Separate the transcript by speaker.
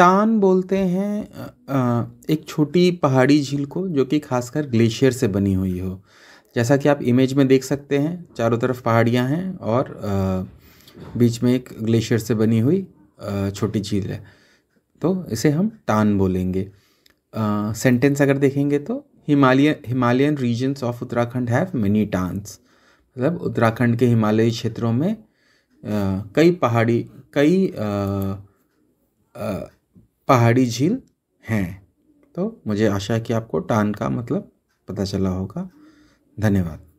Speaker 1: टान बोलते हैं एक छोटी पहाड़ी झील को जो कि खासकर ग्लेशियर से बनी हुई हो जैसा कि आप इमेज में देख सकते हैं चारों तरफ पहाड़ियाँ हैं और बीच में एक ग्लेशियर से बनी हुई छोटी झील है तो इसे हम टान बोलेंगे सेंटेंस अगर देखेंगे तो Himalaya Himalayan regions of Uttarakhand have many tons मतलब उत्तराखंड के हिमालयी क्षेत्रों में कई पहाड़ी कई आ, पहाड़ी झील हैं तो मुझे आशा है कि आपको टान का मतलब पता चला होगा धन्यवाद